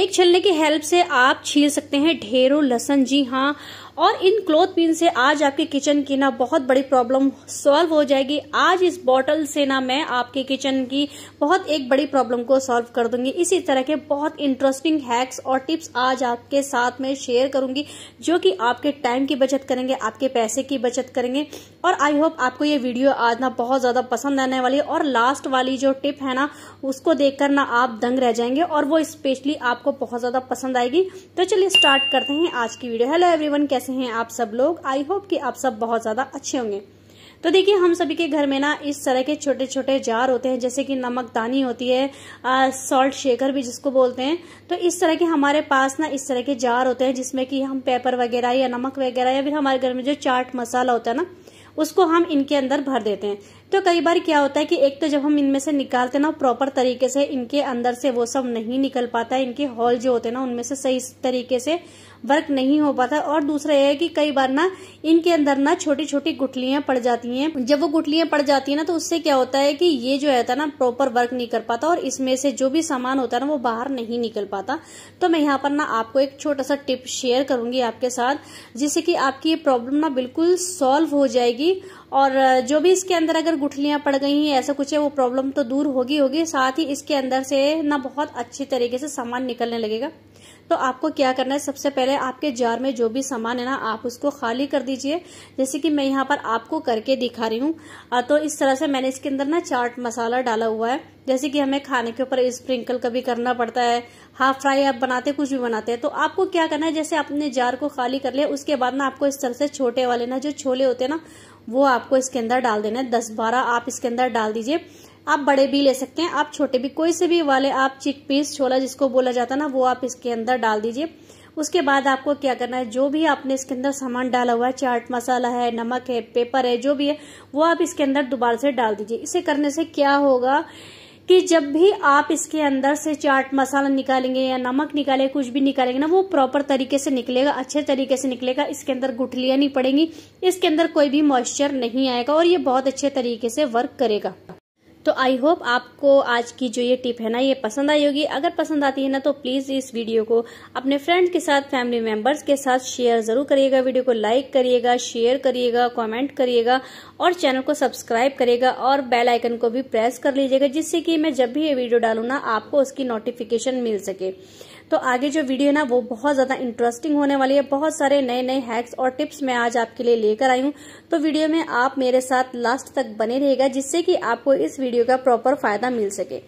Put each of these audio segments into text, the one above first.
एक छलने की हेल्प से आप छील सकते हैं ढेरों लहसन जी हाँ और इन क्लोथ पिन से आज आपके किचन की ना बहुत बड़ी प्रॉब्लम सॉल्व हो जाएगी आज इस बॉटल से ना मैं आपके किचन की बहुत एक बड़ी प्रॉब्लम को सॉल्व कर दूंगी इसी तरह के बहुत इंटरेस्टिंग हैक्स और टिप्स आज आपके साथ में शेयर करूंगी जो कि आपके टाइम की बचत करेंगे आपके पैसे की बचत करेंगे और आई होप आपको ये वीडियो आज ना बहुत ज़्यादा पसंद आने वाली है और लास्ट वाली जो टिप है ना उसको देखकर ना आप दंग रह जाएंगे और वो स्पेशली आपको बहुत ज़्यादा पसंद आएगी तो चलिए स्टार्ट करते हैं आज की वीडियो हेलो एवरीवन कैसे कैसे हैं आप सब लोग आई होप कि आप सब बहुत ज़्यादा अच्छे होंगे तो देखिए हम सभी के घर में ना इस तरह के छोटे छोटे जार होते हैं जैसे कि दानी होती है सॉल्ट शेकर भी जिसको बोलते हैं तो इस तरह के हमारे पास ना इस तरह के जार होते हैं जिसमें कि हम पेपर वगैरह या नमक वगैरह या फिर हमारे घर में जो चाट मसाला होता है ना उसको हम इनके अंदर भर देते हैं तो कई बार क्या होता है कि एक तो जब हम इनमें से निकालते ना प्रॉपर तरीके से इनके अंदर से वो सब नहीं निकल पाता है इनके हॉल जो होते हैं ना उनमें से सही तरीके से वर्क नहीं हो पाता और दूसरा यह है कि कई बार ना इनके अंदर ना छोटी छोटी गुठलियां पड़ जाती हैं जब वो गुठलियां पड़ जाती है ना तो उससे क्या होता है कि ये जो है ना प्रॉपर वर्क नहीं कर पाता और इसमें से जो भी सामान होता है ना वो बाहर नहीं निकल पाता तो मैं यहाँ पर ना आपको एक छोटा सा टिप शेयर करूंगी आपके साथ जिससे कि आपकी ये प्रॉब्लम ना बिल्कुल सॉल्व हो जाएगी और जो भी इसके अंदर अगर गुठलियां पड़ गई हैं ऐसा कुछ है वो प्रॉब्लम तो दूर होगी होगी साथ ही इसके अंदर से ना बहुत अच्छी तरीके से सामान निकलने लगेगा तो आपको क्या करना है सबसे पहले आपके जार में जो भी सामान है ना आप उसको खाली कर दीजिए जैसे कि मैं यहाँ पर आपको करके दिखा रही हूँ तो इस तरह से मैंने इसके अंदर ना चाट मसाला डाला हुआ है जैसे कि हमें खाने के ऊपर स्प्रिंकल कभी करना पड़ता है हाफ फ्राई आप बनाते कुछ भी बनाते हैं तो आपको क्या करना है जैसे आपने जार को खाली कर लिया उसके बाद ना आपको इस तरह से छोटे वाले ना जो छोले होते हैं ना वो आपको इसके अंदर डाल देना है दस बारह आप इसके अंदर डाल दीजिए आप बड़े भी ले सकते हैं आप छोटे भी कोई से भी वाले आप चिक पीस छोला जिसको बोला जाता ना वो आप इसके अंदर डाल दीजिए उसके बाद आपको क्या करना है जो भी आपने इसके अंदर सामान डाला हुआ है चाट मसाला है नमक है पेपर है जो भी है वो आप इसके अंदर दोबारा से डाल दीजिए इसे करने से क्या होगा कि जब भी आप इसके अंदर से चाट मसाला निकालेंगे या नमक निकालेंगे कुछ भी निकालेंगे ना वो प्रॉपर तरीके से निकलेगा अच्छे तरीके से निकलेगा इसके अंदर गुठलियां नहीं पड़ेंगी इसके अंदर कोई भी मॉइस्चर नहीं आएगा और ये बहुत अच्छे तरीके से वर्क करेगा तो आई होप आपको आज की जो ये टिप है ना ये पसंद आई होगी अगर पसंद आती है ना तो प्लीज़ इस वीडियो को अपने फ्रेंड के साथ फैमिली मेंबर्स के साथ शेयर ज़रूर करिएगा वीडियो को लाइक करिएगा शेयर करिएगा कॉमेंट करिएगा और चैनल को सब्सक्राइब करिएगा और बेल आइकन को भी प्रेस कर लीजिएगा जिससे कि मैं जब भी ये वीडियो डालू ना आपको उसकी नोटिफिकेशन मिल सके तो आगे जो वीडियो है ना वो बहुत ज़्यादा इंटरेस्टिंग होने वाली है बहुत सारे नए नए हैक्स और टिप्स मैं आज आपके लिए लेकर आई हूँ तो वीडियो में आप मेरे साथ लास्ट तक बने रहेगा जिससे कि आपको इस वीडियो का प्रॉपर फायदा मिल सके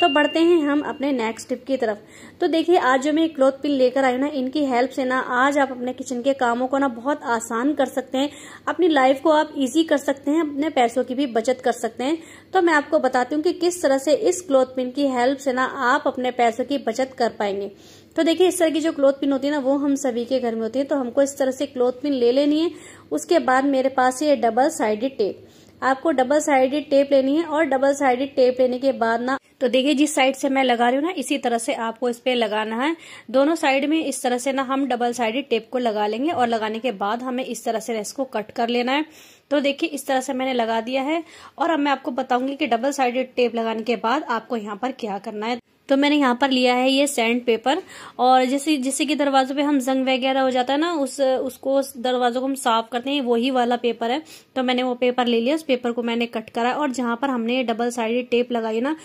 तो बढ़ते हैं हम अपने नेक्स्ट टिप की तरफ तो देखिए आज जो मैं क्लोथ पिन लेकर आई ना इनकी हेल्प से ना आज आप अपने किचन के कामों को ना बहुत आसान कर सकते हैं अपनी लाइफ को आप इजी कर सकते हैं अपने पैसों की भी बचत कर सकते हैं तो मैं आपको बताती हूँ कि किस तरह से इस क्लोथ पिन की हेल्प से ना आप अपने पैसों की बचत कर पाएंगे तो देखिए इस तरह की जो क्लोथ पिन होती है ना वो हम सभी के घर में होती है तो हमको इस तरह से क्लोथ पिन ले लेनी है उसके बाद मेरे पास ये डबल साइडेड टेप आपको डबल साइडेड टेप लेनी है और डबल साइडेड टेप लेने के बाद ना तो देखिए जिस साइड से मैं लगा रही हूँ ना इसी तरह से आपको इस पे लगाना है दोनों साइड में इस तरह से ना हम डबल साइडेड टेप को लगा लेंगे और लगाने के बाद हमें इस तरह से इसको कट कर लेना है तो देखिए इस तरह से मैंने लगा दिया है और अब मैं आपको बताऊंगी कि डबल साइडेड टेप लगाने के बाद आपको यहाँ पर क्या करना है तो मैंने यहाँ पर लिया है ये सैंड पेपर और जैसे जैसे कि दरवाजों पे हम जंग वगैरह हो जाता है ना उस उसको दरवाजों को हम साफ करते हैं वही वाला पेपर है तो मैंने वो पेपर ले लिया उस पेपर को मैंने कट करा और जहाँ पर हमने डबल साइडेड टेप लगाई ना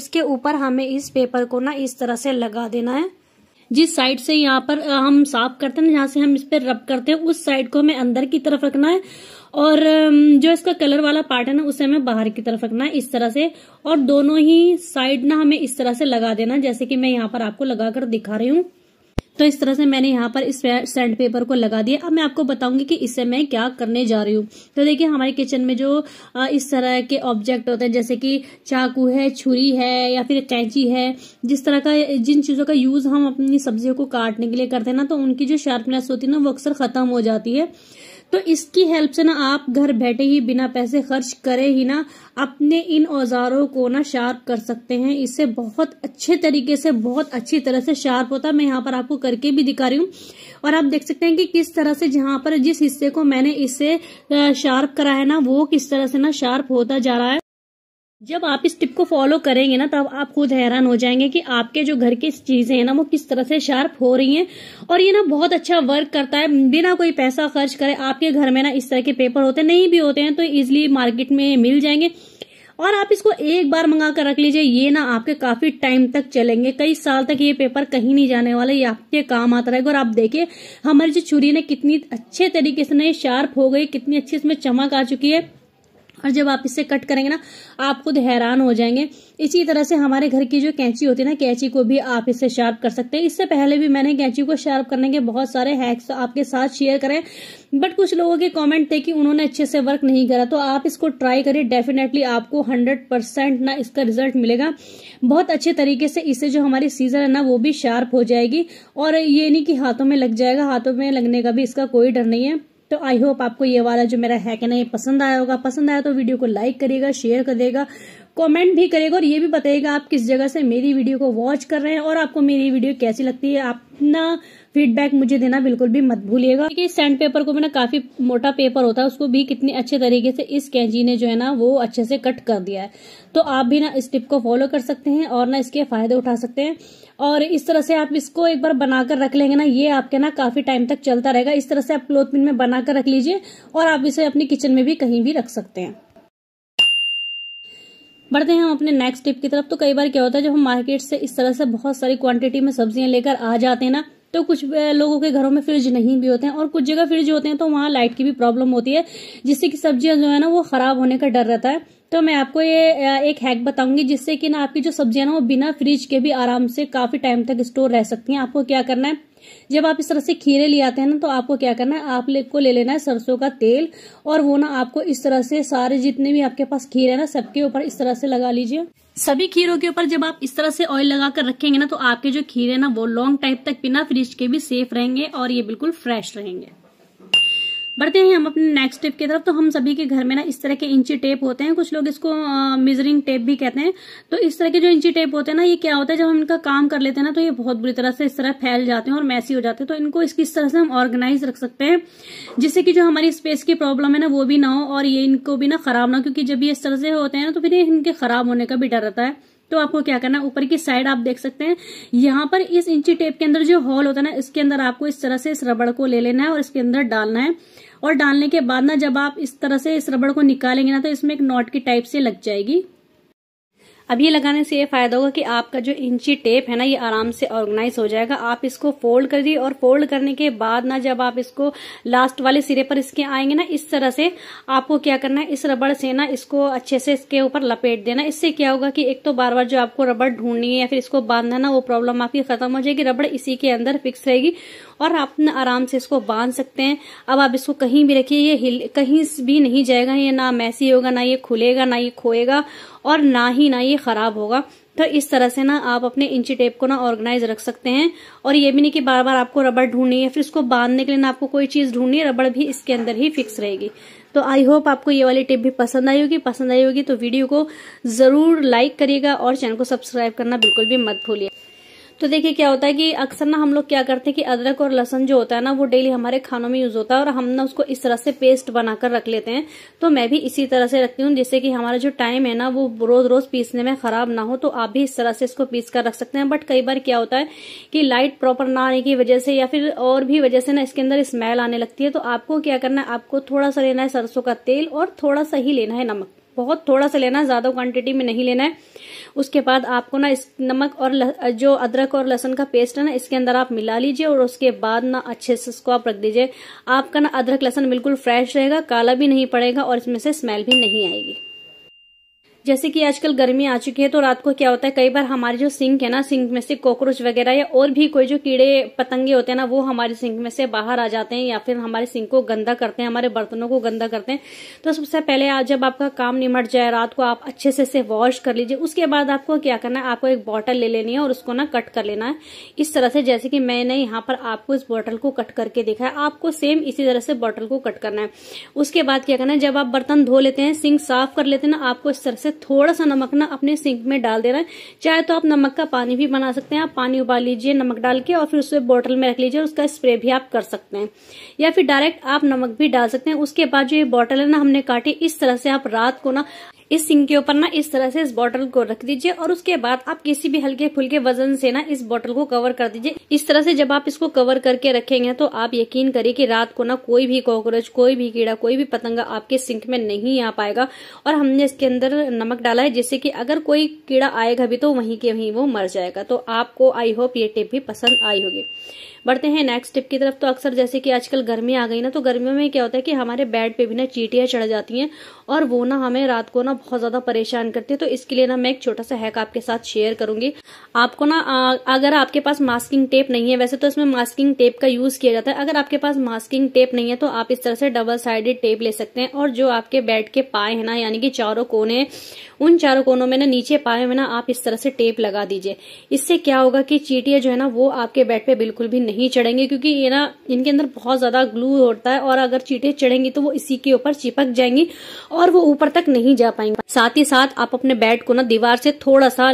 उसके ऊपर हमें इस पेपर को ना इस तरह से लगा देना है जिस साइड से यहाँ पर हम साफ करते हैं जहाँ से हम इस पर रब करते हैं उस साइड को हमें अंदर की तरफ रखना है और जो इसका कलर वाला पार्ट है ना उसे हमें बाहर की तरफ रखना है इस तरह से और दोनों ही साइड ना हमें इस तरह से लगा देना जैसे कि मैं यहाँ पर आपको लगाकर दिखा रही हूँ तो इस तरह से मैंने यहाँ पर इस सैंड पेपर को लगा दिया अब मैं आपको बताऊंगी कि इससे मैं क्या करने जा रही हूँ तो देखिए हमारे किचन में जो इस तरह के ऑब्जेक्ट होते हैं जैसे कि चाकू है छुरी है या फिर कैंची है जिस तरह का जिन चीज़ों का यूज़ हम अपनी सब्जियों को काटने के लिए करते हैं ना तो उनकी जो शार्पनेस होती है ना वो अक्सर ख़त्म हो जाती है तो इसकी हेल्प से ना आप घर बैठे ही बिना पैसे खर्च करे ही ना अपने इन औजारों को ना शार्प कर सकते हैं इससे बहुत अच्छे तरीके से बहुत अच्छी तरह से शार्प होता है मैं यहाँ पर आपको करके भी दिखा रही हूँ और आप देख सकते हैं कि किस तरह से जहाँ पर जिस हिस्से को मैंने इससे शार्प करा है ना वो किस तरह से ना शार्प होता जा रहा है जब आप इस टिप को फॉलो करेंगे ना तब आप खुद हैरान हो जाएंगे कि आपके जो घर की चीजें हैं ना वो किस तरह से शार्प हो रही हैं और ये ना बहुत अच्छा वर्क करता है बिना कोई पैसा खर्च करे आपके घर में ना इस तरह के पेपर होते नहीं भी होते हैं तो इजिली मार्केट में मिल जाएंगे और आप इसको एक बार मंगा कर रख लीजिए ये ना आपके काफी टाइम तक चलेंगे कई साल तक ये पेपर कहीं नहीं जाने वाले ये आपके काम आता रहेगा और आप देखिए हमारी जो छुरी ने कितनी अच्छे तरीके से ना शार्प हो गई कितनी अच्छी इसमें चमक आ चुकी है और जब आप इससे कट करेंगे ना आप खुद हैरान हो जाएंगे इसी तरह से हमारे घर की जो कैंची होती है ना कैंची को भी आप इसे शार्प कर सकते हैं इससे पहले भी मैंने कैंची को शार्प करने के बहुत सारे हैक्स आपके साथ शेयर करें बट कुछ लोगों के कमेंट थे कि उन्होंने अच्छे से वर्क नहीं करा तो आप इसको ट्राई करिए डेफिनेटली आपको हंड्रेड परसेंट ना इसका रिजल्ट मिलेगा बहुत अच्छे तरीके से इससे जो हमारी सीजर है ना वो भी शार्प हो जाएगी और ये नहीं कि हाथों में लग जाएगा हाथों में लगने का भी इसका कोई डर नहीं है तो आई होप आपको ये वाला जो मेरा है है ना ये पसंद आया होगा पसंद आया तो वीडियो को लाइक करेगा शेयर करेगा कमेंट भी करेगा और ये भी बताइएगा आप किस जगह से मेरी वीडियो को वॉच कर रहे हैं और आपको मेरी वीडियो कैसी लगती है अपना फीडबैक मुझे देना बिल्कुल भी मत भूलिएगा क्योंकि सैंड पेपर को भी ना काफी मोटा पेपर होता है उसको भी कितने अच्छे तरीके से इस कैंची ने जो है ना वो अच्छे से कट कर दिया है तो आप भी ना इस टिप को फॉलो कर सकते हैं और ना इसके फायदे उठा सकते हैं और इस तरह से आप इसको एक बार बनाकर रख लेंगे ना ये आपके ना काफी टाइम तक चलता रहेगा इस तरह से आप क्लोथ पिन में बनाकर रख लीजिए और आप इसे अपनी किचन में भी कहीं भी रख सकते हैं बढ़ते हैं हम अपने नेक्स्ट टिप की तरफ तो कई बार क्या होता है जब हम मार्केट से इस तरह से बहुत सारी क्वांटिटी में सब्जियां लेकर आ जाते हैं ना तो कुछ लोगों के घरों में फ्रिज नहीं भी होते हैं और कुछ जगह फ्रिज होते हैं तो वहां लाइट की भी प्रॉब्लम होती है जिससे कि सब्जियां जो है ना वो खराब होने का डर रहता है तो मैं आपको ये एक हैक बताऊंगी जिससे कि ना आपकी जो सब्जियां ना वो बिना फ्रिज के भी आराम से काफी टाइम तक स्टोर रह सकती हैं आपको क्या करना है जब आप इस तरह से खीरे ले आते हैं ना तो आपको क्या करना है आप को ले लेना है सरसों का तेल और वो ना आपको इस तरह से सारे जितने भी आपके पास खीरे है ना सबके ऊपर इस तरह से लगा लीजिए सभी खीरों के ऊपर जब आप इस तरह से ऑयल लगा कर रखेंगे ना तो आपके जो खीरे ना वो लॉन्ग टाइम तक बिना फ्रिज के भी सेफ रहेंगे और ये बिल्कुल फ्रेश रहेंगे बढ़ते हैं हम अपने नेक्स्ट टिप की तरफ तो हम सभी के घर में ना इस तरह के इंची टेप होते हैं कुछ लोग इसको मेजरिंग टेप भी कहते हैं तो इस तरह के जो इंची टेप होते हैं ना ये क्या होता है जब हम इनका काम कर लेते हैं ना तो ये बहुत बुरी तरह से इस तरह फैल जाते हैं और मैसी हो जाते हैं तो इनको इसकी इस तरह से हम ऑर्गेनाइज रख सकते हैं जिससे कि जो हमारी स्पेस की प्रॉब्लम है ना वो भी ना हो और ये इनको भी ना खराब ना हो क्योंकि जब ये इस तरह से होते हैं ना तो फिर इनके खराब होने का भी डर रहता है तो आपको क्या करना ऊपर की साइड आप देख सकते हैं यहां पर इस इंची टेप के अंदर जो हॉल होता है ना इसके अंदर आपको इस तरह से इस रबड़ को ले लेना है और इसके अंदर डालना है और डालने के बाद ना जब आप इस तरह से इस रबड़ को निकालेंगे ना तो इसमें एक नॉट की टाइप से लग जाएगी अब ये लगाने से ये फायदा होगा कि आपका जो इंची टेप है ना ये आराम से ऑर्गेनाइज हो जाएगा आप इसको फोल्ड कर दिए और फोल्ड करने के बाद ना जब आप इसको लास्ट वाले सिरे पर इसके आएंगे ना इस तरह से आपको क्या करना है इस रबड़ से ना इसको अच्छे से इसके ऊपर लपेट देना इससे क्या होगा कि एक तो बार बार जो आपको रबड़ ढूंढनी है या फिर इसको बांधना ना वो प्रॉब्लम आपकी खत्म हो जाएगी रबड़ इसी के अंदर फिक्स रहेगी और आप ना आराम से इसको बांध सकते हैं अब आप इसको कहीं भी रखिए ये कहीं भी नहीं जाएगा ये ना मैसी होगा ना ये खुलेगा ना ये खोएगा और ना ही ना ये खराब होगा तो इस तरह से ना आप अपने इंची टेप को ना ऑर्गेनाइज रख सकते हैं और ये भी नहीं कि बार बार आपको रबड़ ढूंढनी है फिर इसको बांधने के लिए ना आपको कोई चीज ढूंढनी है रबड़ भी इसके अंदर ही फिक्स रहेगी तो आई होप आपको ये वाली टिप भी पसंद आई होगी पसंद आई होगी तो वीडियो को जरूर लाइक करिएगा और चैनल को सब्सक्राइब करना बिल्कुल भी मत भूलिए तो देखिए क्या होता है कि अक्सर ना हम लोग क्या करते हैं कि अदरक और लहसन जो होता है ना वो डेली हमारे खानों में यूज होता है और हम ना उसको इस तरह से पेस्ट बनाकर रख लेते हैं तो मैं भी इसी तरह से रखती हूँ जिससे कि हमारा जो टाइम है ना वो रोज रोज पीसने में खराब ना हो तो आप भी इस तरह से इसको पीस कर रख सकते हैं बट कई बार क्या होता है कि लाइट प्रॉपर ना आने की वजह से या फिर और भी वजह से ना इसके अंदर स्मेल आने लगती है तो आपको क्या करना है आपको थोड़ा सा लेना है सरसों का तेल और थोड़ा सा ही लेना है नमक बहुत थोड़ा सा लेना है ज़्यादा क्वांटिटी में नहीं लेना है उसके बाद आपको ना इस नमक और ल, जो अदरक और लहसन का पेस्ट है ना इसके अंदर आप मिला लीजिए और उसके बाद ना अच्छे से इसको आप रख दीजिए आपका ना अदरक लहसन बिल्कुल फ्रेश रहेगा काला भी नहीं पड़ेगा और इसमें से स्मेल भी नहीं आएगी जैसे कि आजकल गर्मी आ चुकी है तो रात को क्या होता है कई बार हमारे जो सिंक है ना सिंक में से कॉकरोच वगैरह या और भी कोई जो कीड़े पतंगे होते हैं ना वो हमारे सिंक में से बाहर आ जाते हैं या फिर हमारे सिंक को गंदा करते हैं हमारे बर्तनों को गंदा करते हैं तो सबसे पहले आज जब आपका काम निमट जाए रात को आप अच्छे से इसे वॉश कर लीजिए उसके बाद आपको क्या करना है आपको एक बॉटल ले लेनी है और उसको ना कट कर लेना है इस तरह से जैसे कि मैंने यहाँ पर आपको इस बॉटल को कट करके देखा है आपको सेम इसी तरह से बॉटल को कट करना है उसके बाद क्या करना है जब आप बर्तन धो लेते हैं सिंक साफ कर लेते हैं ना आपको इस तरह से थोड़ा सा नमक ना अपने सिंक में डाल देना है चाहे तो आप नमक का पानी भी बना सकते हैं आप पानी उबाल लीजिए नमक डाल के और फिर उसे बॉटल में रख लीजिए और उसका स्प्रे भी आप कर सकते हैं या फिर डायरेक्ट आप नमक भी डाल सकते हैं उसके बाद जो ये बॉटल है ना हमने काटी इस तरह से आप रात को ना इस सिंक के ऊपर ना इस तरह से इस बॉटल को रख दीजिए और उसके बाद आप किसी भी हल्के फुल्के वजन से ना इस बॉटल को कवर कर दीजिए इस तरह से जब आप इसको कवर करके रखेंगे तो आप यकीन करिए कि रात को ना कोई भी कॉकरोच कोई भी कीड़ा कोई भी पतंगा आपके सिंक में नहीं आ पाएगा और हमने इसके अंदर नमक डाला है जिससे कि अगर कोई कीड़ा आएगा भी तो वहीं के वहीं वो मर जाएगा तो आपको आई होप ये टिप भी पसंद आई होगी बढ़ते हैं नेक्स्ट टिप की तरफ तो अक्सर जैसे कि आजकल गर्मी आ गई ना तो गर्मियों में क्या होता है कि हमारे बेड पे भी ना चीटियां चढ़ जाती हैं और वो ना हमें रात को ना बहुत ज़्यादा परेशान करती है तो इसके लिए ना मैं एक छोटा सा हैक आपके साथ शेयर करूंगी आपको ना अगर आपके पास मास्किंग टेप नहीं है वैसे तो इसमें मास्किंग टेप का यूज़ किया जाता है अगर आपके पास मास्किंग टेप नहीं है तो आप इस तरह से डबल साइडेड टेप ले सकते हैं और जो आपके बेड के पाए है ना यानी कि चारों कोने उन चारों कोनों में ना नीचे पाए में ना आप इस तरह से टेप लगा दीजिए इससे क्या होगा कि चीटियां जो है ना वो आपके बेड पे बिल्कुल भी नहीं चढ़ेंगे क्योंकि ये ना इनके अंदर बहुत ज़्यादा ग्लू होता है और अगर चीटियाँ चढ़ेंगी तो वो इसी के ऊपर चिपक जाएंगी और वो ऊपर तक नहीं जा पाएंगे पाएंगे साथ ही साथ आप अपने बेड को ना दीवार से थोड़ा सा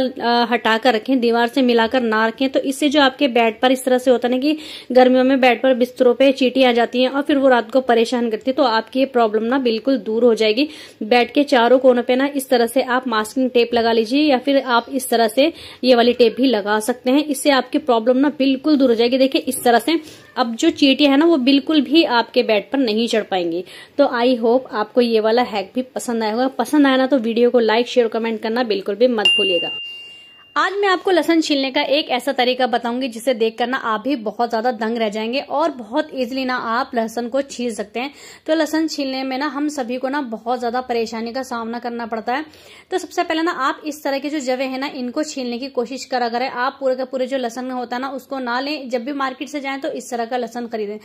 हटा कर रखें दीवार से मिलाकर ना रखें तो इससे जो आपके बेड पर इस तरह से होता है ना कि गर्मियों में बेड पर बिस्तरों पे चीटी आ जाती हैं और फिर वो रात को परेशान करती है तो आपकी ये प्रॉब्लम ना बिल्कुल दूर हो जाएगी बेड के चारों कोनों पर ना इस तरह से आप मास्किंग टेप लगा लीजिए या फिर आप इस तरह से ये वाली टेप भी लगा सकते हैं इससे आपकी प्रॉब्लम ना बिल्कुल दूर हो जाएगी देखिये इस तरह से अब जो चीटियां हैं ना वो बिल्कुल भी आपके बेड पर नहीं चढ़ पाएंगी तो आई होप आपको ये वाला हैक भी पसंद आया होगा पसंद आया ना तो वीडियो को लाइक शेयर कमेंट करना बिल्कुल भी मत भूलिएगा आज मैं आपको लहसन छीलने का एक ऐसा तरीका बताऊंगी जिसे देख कर ना आप भी बहुत ज्यादा दंग रह जाएंगे और बहुत इजीली ना आप लहसन को छील सकते हैं तो लहसन छीलने में ना हम सभी को ना बहुत ज्यादा परेशानी का सामना करना पड़ता है तो सबसे पहले ना आप इस तरह के जो जवे है ना इनको छीलने की कोशिश करा करें आप पूरे का पूरे जो लहसन होता है ना उसको ना लें जब भी मार्केट से जाए तो इस तरह का लहसन खरीदें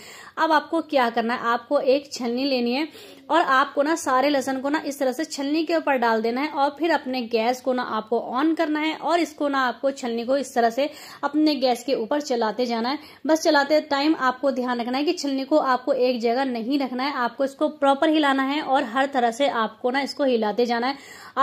अब आपको क्या करना है आपको एक छलनी लेनी है और आपको ना सारे लहसन को ना इस तरह से छलनी के ऊपर डाल देना है और फिर अपने गैस को ना आपको ऑन करना है और इस इसको ना आपको छलनी को इस तरह से अपने गैस के ऊपर चलाते जाना है बस चलाते टाइम आपको ध्यान रखना है कि छलनी को आपको एक जगह नहीं रखना है आपको इसको प्रॉपर हिलाना है और हर तरह से आपको ना इसको हिलाते जाना है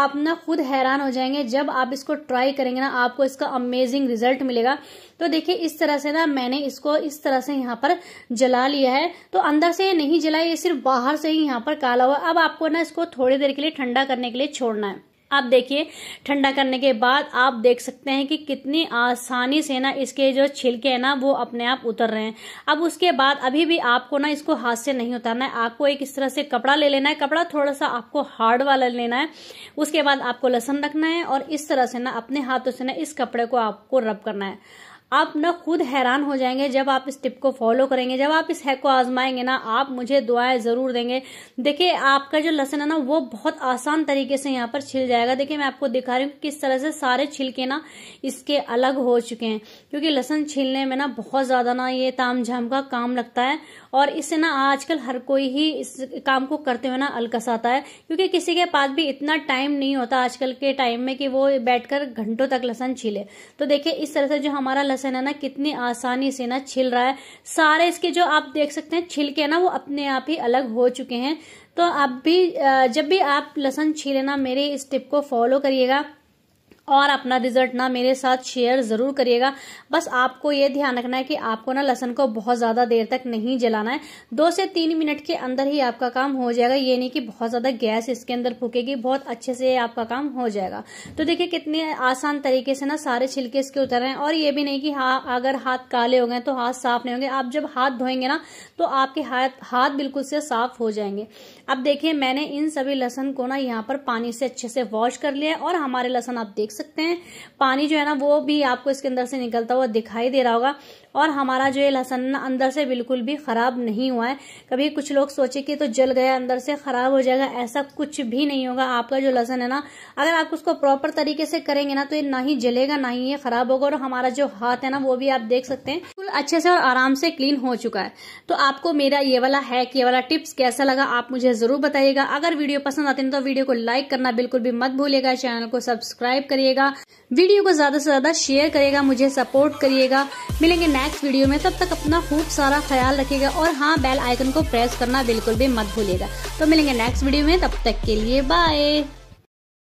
आप ना खुद हैरान हो जाएंगे जब आप इसको ट्राई करेंगे ना आपको इसका अमेजिंग रिजल्ट मिलेगा तो देखिए इस तरह से ना मैंने इसको इस तरह से यहाँ पर जला लिया है तो अंदर से नहीं जला ये सिर्फ बाहर से ही यहाँ पर काला हुआ अब आपको ना इसको थोड़ी देर के लिए ठंडा करने के लिए छोड़ना है अब देखिए ठंडा करने के बाद आप देख सकते हैं कि कितनी आसानी से ना इसके जो छिलके हैं ना वो अपने आप उतर रहे हैं अब उसके बाद अभी भी आपको ना इसको हाथ से नहीं उतारना है आपको एक इस तरह से कपड़ा ले लेना है कपड़ा थोड़ा सा आपको हार्ड वाला लेना है उसके बाद आपको लसन रखना है और इस तरह से ना अपने हाथों से ना इस कपड़े को आपको रब करना है आप ना खुद हैरान हो जाएंगे जब आप इस टिप को फॉलो करेंगे जब आप इस हैक को आजमाएंगे ना आप मुझे दुआएं जरूर देंगे देखिए आपका जो लहसन है ना वो बहुत आसान तरीके से यहाँ पर छिल जाएगा देखिए मैं आपको दिखा रही हूँ किस तरह से सारे छिलके ना इसके अलग हो चुके हैं क्योंकि लहसन छीलने में ना बहुत ज्यादा ना ये ताम झाम का काम लगता है और इससे ना आजकल हर कोई ही इस काम को करते हुए ना अलकस आता है क्योंकि किसी के पास भी इतना टाइम नहीं होता आजकल के टाइम में कि वो बैठकर घंटों तक लहसन छीले तो देखिए इस तरह से जो हमारा लहसन है ना कितनी आसानी से ना छिल रहा है सारे इसके जो आप देख सकते हैं छिलके ना वो अपने आप ही अलग हो चुके हैं तो आप भी जब भी आप लहसन छीले ना मेरे इस टिप को फॉलो करिएगा और अपना रिजल्ट ना मेरे साथ शेयर ज़रूर करिएगा बस आपको ये ध्यान रखना है कि आपको ना लहसन को बहुत ज़्यादा देर तक नहीं जलाना है दो से तीन मिनट के अंदर ही आपका काम हो जाएगा ये नहीं कि बहुत ज़्यादा गैस इसके अंदर फूकेगी बहुत अच्छे से आपका काम हो जाएगा तो देखिए कितने आसान तरीके से ना सारे छिलके इसके उतर रहे हैं और ये भी नहीं की हा, अगर हाथ काले हो गए तो हाथ साफ नहीं होंगे आप जब हाथ धोएंगे ना तो आपके हाथ हाथ बिल्कुल से साफ हो जाएंगे अब देखिये मैंने इन सभी लहसन को ना यहाँ पर पानी से अच्छे से वॉश कर लिया है और हमारे लहसन आप देख सकते हैं पानी जो है ना वो भी आपको इसके अंदर से निकलता हुआ दिखाई दे रहा होगा और हमारा जो ये ना अंदर से बिल्कुल भी ख़राब नहीं हुआ है कभी कुछ लोग सोचे कि तो जल गया अंदर से ख़राब हो जाएगा ऐसा कुछ भी नहीं होगा आपका जो लहसन है ना अगर आप उसको प्रॉपर तरीके से करेंगे ना तो ये ना ही जलेगा ना ही ये ख़राब होगा और हमारा जो हाथ है ना वो भी आप देख सकते हैं बिल्कुल अच्छे से और आराम से क्लीन हो चुका है तो आपको मेरा ये वाला हैक ये वाला टिप्स कैसा लगा आप मुझे ज़रूर बताइएगा अगर वीडियो पसंद आते हैं तो वीडियो को लाइक करना बिल्कुल भी मत भूलिएगा चैनल को सब्सक्राइब करिएगा वीडियो को ज़्यादा से ज़्यादा शेयर करिएगा मुझे सपोर्ट करिएगा मिलेंगे नेक्स्ट वीडियो में तब तक अपना खूब सारा ख्याल रखेगा और हाँ बेल आइकन को प्रेस करना बिल्कुल भी मत भूलेगा तो मिलेंगे नेक्स्ट वीडियो में तब तक के लिए बाय